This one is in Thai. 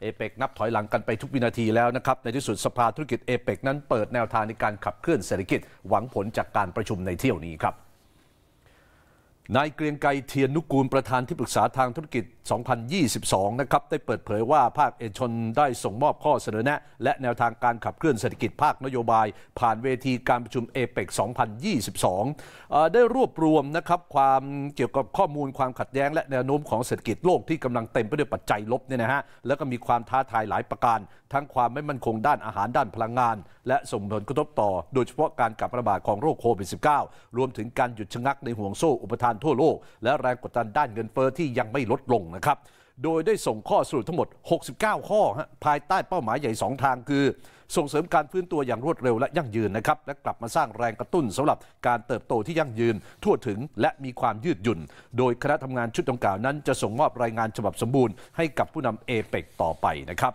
เอเปกนับถอยหลังกันไปทุกวินาทีแล้วนะครับ ในที่สุดสภาธุรกิจเอเปกนั้นเปิดแนวทางในการขับเคลื่อนเศรษฐกิจหวังผลจากการประชุมในเที่ยวนี้ครับนายเกรียงไกรเทียนนุกูลประธานที่ปรึกษาทางธุรกิจ 2022 นะครับได้เปิดเผยว่าภาคเอกชนได้ส่งมอบข้อเสนอแนะ และแนวทางการขับเคลื่อนเศรษฐกิจภาคนโยบาย ผ่านเวทีการประชุมเอเปก2022 ได้รวบรวมนะครับ ความเกี่ยวกับข้อมูลความขัดแย้ง และแนวโน้มของเศรษฐกิจโลกที่กำลังเต็มไปด้วยปัจจัยลบเนี่ยนะฮะแล้วก็มีความท้าทายหลายประการทั้งความไม่มั่นคงด้านอาหารด้านพลังงาน และส่งผลกระทบต่อโดยเฉพาะการกลับระบาดของโรคโควิด -19 รวมถึงการหยุดชะงักในห่วงโซ่อุปทานทั่วโลกและแรงกดดันด้านเงินเฟอ้อที่ยังไม่ลดลงนะครับ โดยได้ส่งข้อสรุปทั้งหมด 69 ข้อ ภายใต้เป้าหมายใหญ่ 2 ทางคือ ส่งเสริมการฟื้นตัวอย่างรวดเร็วและยั่งยืนนะครับ และกลับมาสร้างแรงกระตุ้น สำหรับการเติบโตที่ยั่งยืนทั่วถึงและมีความยืดหยุ่น โดยคณะทำงานชุดดังกล่าวนั้นจะส่งมอบรายงานฉบับสมบูรณ์ให้กับผู้นำเอเปกต่อไปนะครับ